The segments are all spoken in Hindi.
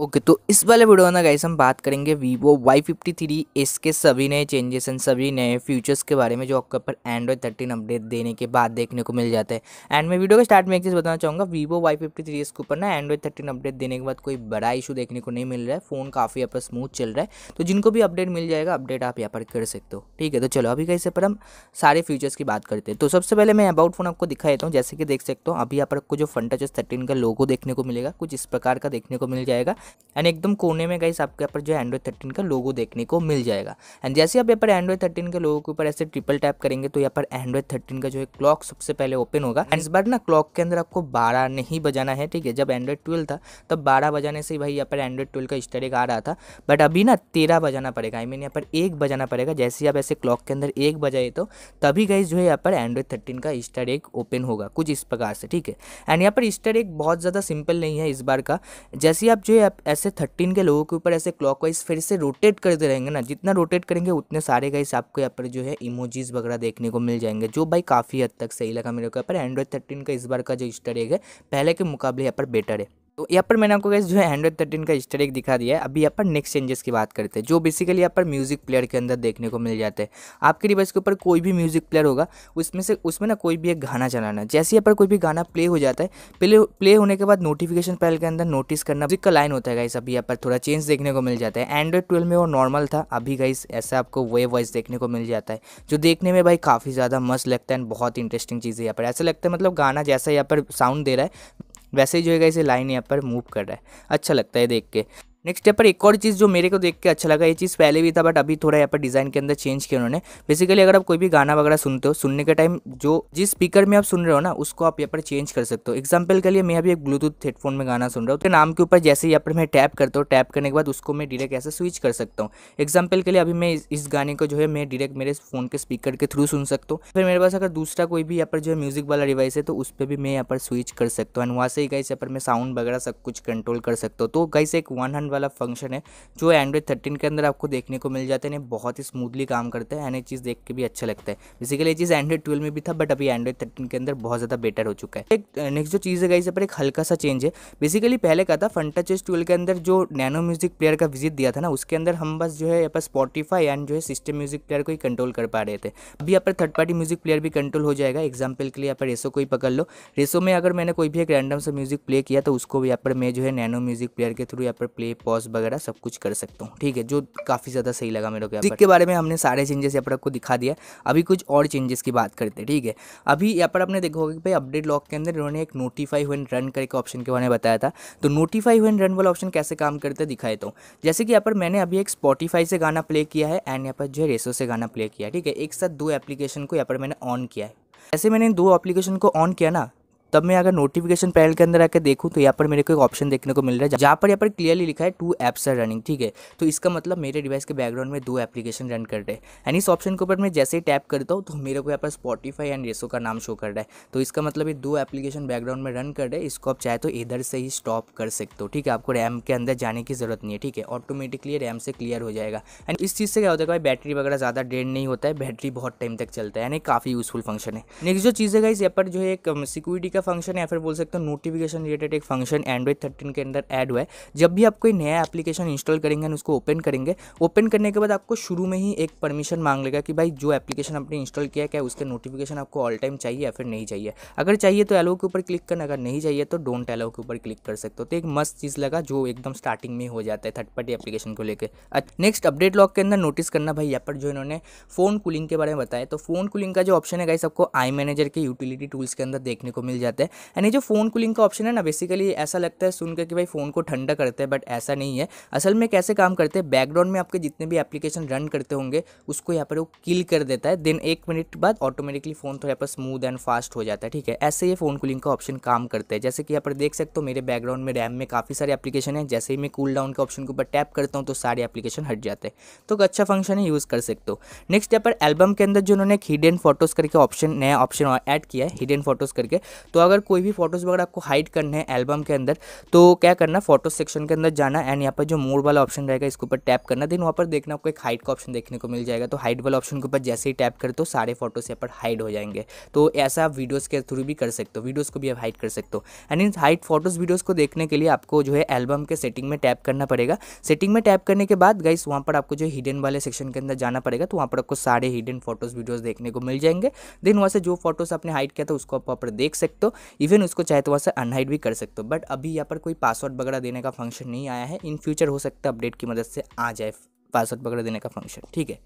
ओके okay, तो इस वाले वीडियो में ना गाइस हम बात करेंगे Vivo Y fifty three S के सभी नए चेंजेस एंड सभी नए फीचर्स के बारे में जो आपके ऊपर एंड्रॉयड थर्टीन अपडेट देने के बाद देखने को मिल जाते हैं एंड मैं वीडियो के स्टार्ट में एक चीज़ बताना चाहूँगा Vivo Y fifty three S के ऊपर ना एंड्रॉयड थर्टीन अपडेट देने के बाद कोई बड़ा इशू देखने को नहीं मिल रहा है फ़ोन काफ़ी यहाँ पर स्मूथ चल रहा है तो जिनको भी अपडेट मिल जाएगा अपडेट आप यहाँ पर कर सकते हो ठीक है तो चलो अभी कैसे पर हम सारे फीचर्स की बात करते हैं तो सबसे पहले मैं अबाउट फ़ोन आपको दिखा देता हूँ जैसे कि देख सकते हो अभी यहाँ पर आपको जो फंटाचस थर्टीन का लोगो देखने को मिलेगा कुछ इस प्रकार का देखने को मिल जाएगा एंड एकदम कोने में गई आपके यहाँ पर जो है एंड्रॉइड थर्टीन का लोगो देखने को मिल जाएगा एंड जैसे आप यहाँ पर एंड्रॉइड थर्टीन के लोगों के ऊपर ऐसे ट्रिपल टैप करेंगे तो यहाँ पर एंड्रॉइड थर्टीन का जो है क्लॉक सबसे पहले ओपन होगा एंड इस बार ना क्लॉक के अंदर आपको बारह नहीं बजाना है ठीक है जब एंड्रॉइड ट्वेल्व था तब बारह बजाने से भाई यहाँ पर एंड्रॉइड ट्वेल्व का स्टरेक आ रहा था बट अभी ना तेरह बजाना पड़ेगा आई मीन यहाँ पर एक बजाना पड़ेगा जैसे आप ऐसे क्लॉक के अंदर एक बजाए तो तभी गाइज जो है यहाँ पर एंड्रॉइड थर्टीन का स्टर एक ओपन होगा कुछ इस प्रकार से ठीक है एंड यहाँ पर स्टर एक बहुत ज़्यादा सिंपल नहीं है इस बार का जैसे आप जो है यहाँ ऐसे थर्टीन के लोगों के ऊपर ऐसे क्लॉक वाइज फिर से रोटेट करते रहेंगे ना जितना रोटेट करेंगे उतने सारे गाइस आपको यहाँ पर जो है इमोजीज वगैरह देखने को मिल जाएंगे जो भाई काफ़ी हद तक सही लगा मेरे को यहाँ पर एंड्रॉयड थर्टीन का इस बार का जो स्टरेग है पहले के मुकाबले यहाँ पर बेटर है तो यहाँ पर मैंने आपको जो है एंड्रॉइड थर्टीन का स्टर एक दिखा दिया है अभी यहाँ पर नेक्स्ट चेंजेस की बात करते हैं जो बेसिकली यहाँ पर म्यूजिक प्लेयर के अंदर देखने को मिल जाते हैं आपके डिवाइस के ऊपर कोई भी म्यूजिक प्लेयर होगा उसमें से उसमें ना कोई भी एक गाना चलाना जैसे यहाँ पर कोई भी गाना प्ले हो जाता है प्ले प्ले होने के बाद नोटिफिकेशन पैल के अंदर नोटिस करना म्यूजिक का लाइन होता है गाइस अभी यहाँ पर थोड़ा चेंज देखने को मिल जाता है एंड्रॉइड ट्वेल्व में वो नॉर्मल था अभी गाइस ऐसा आपको वे वॉइस देखने को मिल जाता है जो देखने में भाई काफ़ी ज़्यादा मस्त लगता है बहुत इंटरेस्टिंग चीज़ है यहाँ पर ऐसा लगता है मतलब गाना जैसा यहाँ पर साउंड दे रहा है वैसे ही जो है इसे लाइन यहाँ पर मूव कर रहा है अच्छा लगता है देख के नेक्स्ट यहाँ पर एक और चीज़ जो मेरे को देख के अच्छा लगा ये चीज़ पहले भी था बट अभी थोड़ा यहाँ पर डिज़ाइन के अंदर चेंज किया उन्होंने बेसिकली अगर आप कोई भी गाना वगैरह सुनते हो सुनने के टाइम जो जिस स्पीकर में आप सुन रहे हो ना उसको आप यहाँ पर चेंज कर सकते हो एग्जाम्पल के लिए मैं अभी एक ब्लूटूथ हेडफोन में गाना सुन रहा हूँ तो नाम के ऊपर जैसे यहाँ पर मैं टैप करता हूँ टैप करने के बाद उसको मैं डिरेक्ट ऐसे स्विच कर सकता हूँ एग्जाम्पल के लिए अभी मैं इस गाने को जो है मैं डिरेक्ट मेरे फ़ोन के स्पीकर के थ्रू सुन सकता हूँ फिर मेरे पास अगर दूसरा कोई भी यहाँ पर जो है म्यूज़िक वाला डिवाइस है तो उस पर भी मैं यहाँ पर स्विच कर सकता हूँ एंड वहाँ से ही गाइस यहाँ पर मैं साउंड वगैरह सब कुछ कंट्रोल कर सकता हूँ तो गाइस एक वन रिप्लेसमेंट वाला फंक्शन है जो एंड्रॉइड थर्टीन के अंदर आपको देखने को मिल जाता है बहुत ही स्मूथली काम करते हैं एंड चीज़ देख के भी अच्छा लगता है बेसिकली ये चीज़ एंड्रॉइड ट्वेल्व में भी था बट अभी एंड्रॉइड थर्टीन के अंदर बहुत ज़्यादा बेटर हो चुका है एक नेक्स्ट जो चीज़ है इस पर एक हल्का सा चेंज है बेसिकली पहले का था फंटा चेस ट्वेल्व के अंदर जो नैनो म्यूजिक प्लेयर का विजिट दिया था ना उसके अंदर हम बस जो है यहाँ पर स्पॉटीफाई एंड जो है सिस्टम म्यूजिक प्लेयर को ही कंट्रोल कर पा रहे थे अभी यहाँ पर थर्ड पार्टी म्यूजिक प्लेयर भी कंट्रोल हो जाएगा एग्जाम्पल के लिए यहाँ पर रेसो को ही पकड़ लो रेसो में अगर मैंने कोई भी एक रैंडम सा म्यूजिक प्ले किया तो उसको भी यहाँ पर मैं जो है नैनो म्यूजिक प्लेयर के थ्रू यहाँ पर प्ले पॉज वगैरह सब कुछ कर सकता हूँ ठीक है जो काफ़ी ज़्यादा सही लगा मेरे को यहाँ के बारे में हमने सारे चेंजेस यहाँ पर आपको दिखा दिया अभी कुछ और चेंजेस की बात करते हैं ठीक है अभी यहाँ पर आपने देखोगे कि भाई अपडेट लॉक के अंदर इन्होंने एक नोटिफाई हुए रन करके ऑप्शन के बारे में बताया था तो नोटिफाई हुए रन वाला ऑप्शन कैसे काम करते दिखाए तो जैसे कि यहाँ पर मैंने अभी एक स्पॉटीफाई से गाना प्ले किया है एंड यहाँ पर जो है रेसो से गाना प्ले किया ठीक है एक साथ दो एप्लीकेशन को यहाँ पर मैंने ऑन किया है ऐसे मैंने दो एप्लीकेशन को ऑन किया ना तब मैं अगर नोटिफिकेशन पैनल के अंदर आकर देखूँ तो यहाँ पर मेरे को एक ऑप्शन देखने को मिल रहा है जहाँ पर यहाँ पर क्लियरली लिखा है टू एप्स आर रनिंग ठीक है तो इसका मतलब मेरे डिवाइस के बैकग्राउंड में दो एप्लीकेशन रन कर रहे हैं एंड इस ऑप्शन के ऊपर मैं जैसे ही टैप करता हूँ तो मेरे को यहाँ पर स्पॉटीफाई एंड रेसो का नाम शो कर रहा है तो इसका मतलब ये दो एप्लीकेशन बैकग्राउंड में रन कर रहे हैं इसको आप चाहे तो इधर से ही स्टॉप कर सकते हो ठीक है आपको रैम के अंदर जाने की जरूरत नहीं है ठीक है ऑटोमेटिकली रैम से क्लियर हो जाएगा एंड इस चीज़ से क्या होता है भाई बैटरी वगैरह ज़्यादा डेड नहीं होता है बैटरी बहुत टाइम तक चलता है यानी काफ़ी यूजफुल फंक्शन है नेक्स्ट जो चीज़ है इस यहाँ पर जो है एक सिक्योरिटी का का फंक्शन या फिर बोल सकते हो नोटिफिकेशन रिलेटेड एक फंक्शन एंड्रॉइड थर्टीन के अंदर ऐड हुआ है जब भी आप कोई नया एप्लीकेशन इंस्टॉल करेंगे एंड उसको ओपन करेंगे ओपन करने के बाद आपको शुरू में ही एक परमिशन मांग लेगा कि भाई जो एप्लीकेशन आपने इंस्टॉल किया क्या उसके नोटिफिकेशन आपको ऑल टाइम चाहिए या फिर नहीं चाहिए अगर चाहिए तो एलो के ऊपर क्लिक करना अगर नहीं चाहिए तो डोंट एलो के ऊपर क्लिक कर सकते हो तो एक मस्त चीज़ लगा जो एकदम स्टार्टिंग में हो जाता है थर्ड पार्टी एप्लीकेशन को लेकर नेक्स्ट अपडेट लॉक के अंदर नोटिस करना भाई यहाँ पर जो इन्होंने फ़ोन कूलिंग के बारे में बताया तो फ़ोन कूलिंग का जो ऑप्शन है गाइस आपको आई मैनेजर के यूटिलिटी टूल्स के अंदर देखने को मिल जाए जाता है एंड ये जो फ़ोन कूलिंग का ऑप्शन है ना बेसिकली ऐसा लगता है सुनकर कि भाई फ़ोन को ठंडा करते हैं बट ऐसा नहीं है असल में कैसे काम करते हैं बैकग्राउंड में आपके जितने भी एप्लीकेशन रन करते होंगे उसको यहाँ पर वो किल कर देता है देन एक मिनट बाद ऑटोमेटिकली फ़ोन थोड़ा यहाँ पर स्मूथ एंड फास्ट हो जाता है ठीक है ऐसे ये फ़ोन कूलिंग का ऑप्शन काम करते हैं जैसे कि यहाँ पर देख सकते हो मेरे बैकग्राउंड में रैम में काफ़ी सारे एप्लीकेशन है जैसे ही मैं कूल डाउन के ऑप्शन के ऊपर टैप करता हूँ तो सारे एप्लीकेशन हट जाते हैं तो अच्छा फंक्शन है यूज़ कर सकते हो नेक्स्ट यहाँ पर एल्बम के अंदर जो उन्होंने एक हिडन फोटोज़ करके ऑप्शन नया ऑप्शन ऐड किया है हिडन फोटोज़ करके तो तो अगर कोई भी फोटोज़ वगैरह आपको हाइड करने हैं एल्बम के अंदर तो क्या करना फोटो सेक्शन के अंदर जाना एंड यहाँ पर जो मोड वाला ऑप्शन रहेगा इसके ऊपर टैप करना देन वहाँ पर देखना आपको एक हाइड का ऑप्शन देखने को मिल जाएगा तो हाइड वाला ऑप्शन के ऊपर जैसे ही टैप करते हो सारे फोटोज़ यहाँ पर हाइड हो जाएंगे तो ऐसा आप वीडियोज़ के थ्रू भी कर सकते हो वीडियोज़ को भी आप हाइड कर सकते हो एंड इन हाइड फोटोज़ वीडियोज़ को देखने के लिए आपको जो है एल्बम के सेटिंग में टैप करना पड़ेगा सेटिंग में टैप करने के बाद गाइस वहाँ पर आपको जो हिडन वाले सेक्शन के अंदर जाना पड़ेगा तो वहाँ पर आपको सारे हिडन फोटोज़ वीडियोज़ देखने को मिल जाएंगे देन वहाँ से जो फोटोज़ आपने हाइड किया था उसको आप वहाँ पर देख सकते हो हो इवन उसको चाहे तो वहाँ अनहाइड भी कर सकते हो बट अभी यहाँ पर कोई पासवर्ड वगैरह देने का फंक्शन नहीं आया है इन फ्यूचर हो सकता है अपडेट की मदद से आ जाए पासवर्ड वगैरह देने का फंक्शन ठीक है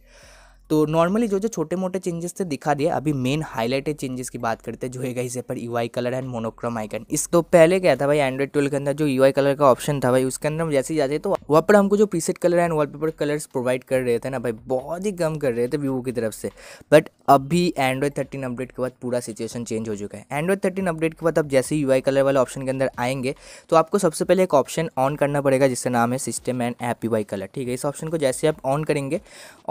तो नॉर्मली जो जो छोटे मोटे चेंजेस थे दिखा दिए अभी मेन हाईलाइटेड चेंजेस की बात करते हैं जो है इसे पर you colour and monochrome icon इस तो पहले क्या था भाई एंड्रॉइड ट्वेल्व के अंदर जो यू e कलर का ऑप्शन था भाई उसके अंदर हम जैसे ही जाते तो वहाँ पर हमको जो preset colour and wallpaper colours provide कर रहे थे ना भाई बहुत ही कम कर रहे थे वीवो की तरफ से बट अभी एंड्रॉइड थर्टीन अपडेट के बाद पूरा सिचुएशन चेंज हो चुका है एंड्रॉइड थर्टीन अपडेट के बाद अब जैसे यू कलर e वाले ऑप्शन के अंदर आएंगे तो आपको सबसे पहले एक ऑप्शन ऑन करना पड़ेगा जिसका नाम है system and app you colour ठीक है इस ऑप्शन को जैसे आप ऑन करेंगे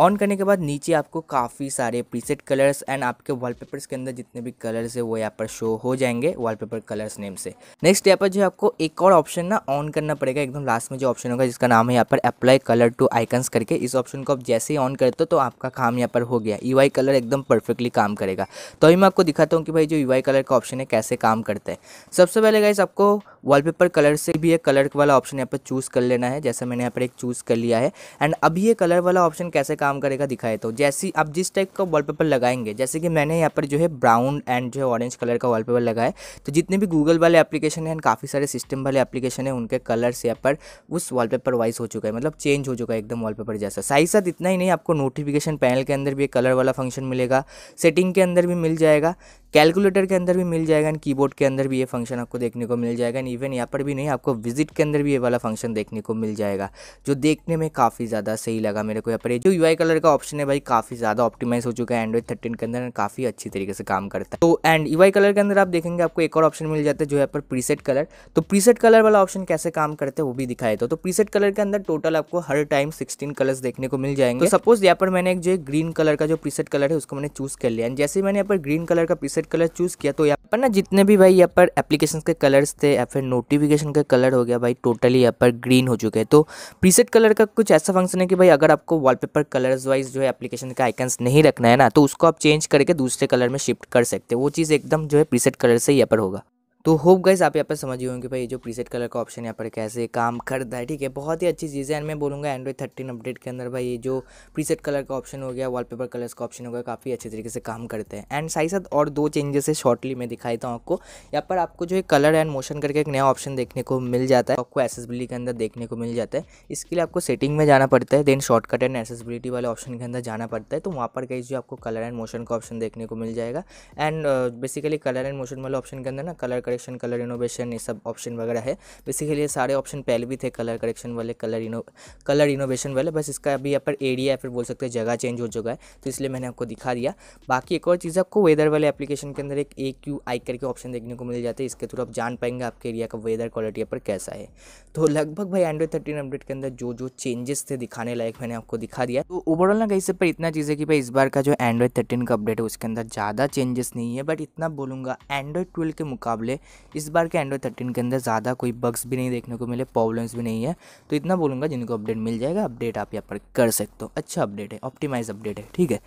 ऑन करने के बाद नीचे नीचे आपको काफ़ी सारे प्रीसेट कलर्स एंड आपके वॉलपेपर्स के अंदर जितने भी कलर्स है वो यहाँ पर शो हो जाएंगे वॉलपेपर कलर्स नेम से नेक्स्ट यहाँ पर जो आपको एक और ऑप्शन ना ऑन करना पड़ेगा एकदम लास्ट में जो ऑप्शन होगा जिसका नाम है यहाँ पर अप्लाई कलर टू आइकन्स करके इस ऑप्शन को आप जैसे ही ऑन करते हो तो आपका काम यहाँ पर हो गया ई e कलर एकदम परफेक्टली काम करेगा तो अभी मैं आपको दिखाता हूँ कि भाई जो यू e कलर का ऑप्शन है कैसे काम करता है सबसे पहले गाइस आपको वॉलपेपर कलर से भी एक कलर वाला ऑप्शन यहाँ पर चूज़ कर लेना है जैसे मैंने यहाँ पर एक चूज़ कर लिया है एंड अभी ये कलर वाला ऑप्शन कैसे काम करेगा दिखाए तो जैसे जैसी आप जिस टाइप का वॉलपेपर लगाएंगे जैसे कि मैंने यहाँ पर जो है ब्राउन एंड जो है ऑरेंज कलर का वॉलपेपर लगाया तो जितने भी गूगल वाले एप्लीकेशन हैं काफ़ी सारे सिस्टम वाले एप्लीकेशन हैं उनके कलर्स यहाँ पर उस वॉलपेपर वाइज हो चुका है मतलब चेंज हो चुका है एकदम वॉलपेपर जैसा साथ साथ इतना ही नहीं आपको नोटिफिकेशन पैनल के अंदर भी एक कलर वाला फंक्शन मिलेगा सेटिंग के अंदर भी मिल जाएगा कैलकुलेटर के अंदर भी मिल जाएगा एंड कीबोर्ड के अंदर भी ये फंक्शन आपको देखने को मिल जाएगा एंड इवन यहाँ पर भी नहीं आपको विजिट के अंदर भी ये वाला फंक्शन देखने को मिल जाएगा जो देखने में काफ़ी ज़्यादा सही लगा मेरे को यहाँ पर जो यू कलर का ऑप्शन है भाई काफ़ी ज़्यादा ऑप्टिमाइज हो चुका है एंड्रॉइड थर्टीन के अंदर काफ़ी अच्छी तरीके से काम करता है तो एंड ई कलर के अंदर आप देखेंगे आपको एक और ऑप्शन मिल जाता है जो है पर प्रीसेट कलर तो प्रीसेट कलर वाला ऑप्शन कैसे काम करते हैं वो भी दिखाया था तो प्रीसेट कलर के अंदर टोटल आपको हर टाइम सिक्सटीन कलर्स देखने को मिल जाएंगे सपोज तो यहाँ पर मैंने एक जो ग्रीन कलर का जो प्रीसेट कलर है उसको मैंने चूज़ कर लिया एंड जैसे मैंने यहाँ पर ग्रीन कलर का प्रीसेट कलर चूज़ किया तो यहाँ पर ना जितने भी भाई यहाँ पर एप्लीकेशन के कलर्स थे या फिर नोटिफिकेशन का कलर हो गया भाई टोटली यहाँ पर ग्रीन हो चुके हैं तो प्रीसेट कलर का कुछ ऐसा फंक्शन है कि भाई अगर आपको वॉलपेपर कलर्स वाइज जो है नोटिफिकेशन का आइकन्स नहीं रखना है ना तो उसको आप चेंज करके दूसरे कलर में शिफ्ट कर सकते हो वो चीज़ एकदम जो है प्रीसेट कलर से यहाँ पर होगा तो होप गाइज आप यहाँ पर समझ गए होंगे भाई जो प्रीसेट कलर का ऑप्शन यहाँ पर कैसे काम करता है ठीक है बहुत ही अच्छी चीज़ है एंड मैं बोलूँगा एंड्रॉइड थर्टीन अपडेट के अंदर भाई ये जो प्रीसेट कलर का ऑप्शन हो गया वॉलपेपर कलर्स का ऑप्शन हो गया काफ़ी अच्छे तरीके से काम करते हैं एंड साथ साथ और दो चेंजेस है शॉर्टली मैं दिखाता हूँ आपको यहाँ पर आपको जो है कलर एंड मोशन करके एक नया ऑप्शन देखने को मिल जाता है आपको एसेसबिलिटी के अंदर देखने को मिल जाता है इसके लिए आपको सेटिंग में जाना पड़ता है देन शॉर्टकट एंड एसेसबिलिटी वाले ऑप्शन के अंदर जाना पड़ता है तो वहाँ पर गई जो आपको कलर एंड मोशन का ऑप्शन देखने को मिल जाएगा and basically colour and motion वाले ऑप्शन के अंदर ना कलर करेक्शन कलर इनोवेशन ये सब ऑप्शन वगैरह है बेसिकली ये सारे ऑप्शन पहले भी थे कलर करेक्शन वाले कलर इनो कलर इनोवेशन वाले बस इसका अभी यहाँ पर एरिया फिर बोल सकते हैं जगह चेंज हो चुका है तो इसलिए मैंने आपको दिखा दिया बाकी एक और चीज़ आपको वेदर वाले एप्लीकेशन के अंदर एक ए क्यू आई करके ऑप्शन देखने को मिल जाते हैं इसके थ्रू आप जान पाएंगे आपके एरिया का वेदर क्वालिटी पर कैसा है तो लगभग भाई एंड्रॉइड थर्टीन अपडेट के अंदर जो जो चेंजेस थे दिखाने लायक मैंने आपको दिखा दिया तो ओवरऑल ना कहीं से पर इतना चीज़ है कि भाई इस बार का जो एंड्रॉइड थर्टीन का अपडेट है उसके अंदर ज़्यादा चेंजेस नहीं है बट इतना बोलूँगा एंड्रॉइड ट्वेल्व के मुकाबले इस बार के एंड्रॉइड थर्टीन के अंदर ज़्यादा कोई बग्स भी नहीं देखने को मिले प्रॉब्लम्स भी नहीं है तो इतना बोलूँगा जिनको अपडेट मिल जाएगा अपडेट आप यहाँ पर कर सकते हो अच्छा अपडेट है ऑप्टिमाइज अपडेट है ठीक है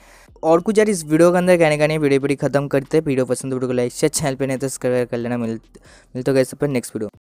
और कुछ यार इस वीडियो के अंदर कहने का नहीं वीडियो पूरी खत्म करते हैं वीडियो पसंद वीडियो को लाइक चैनल पर नहीं तो सब्सक्राइब तो कर लेना मिल मिलते गए सब पर नेक्स्ट वीडियो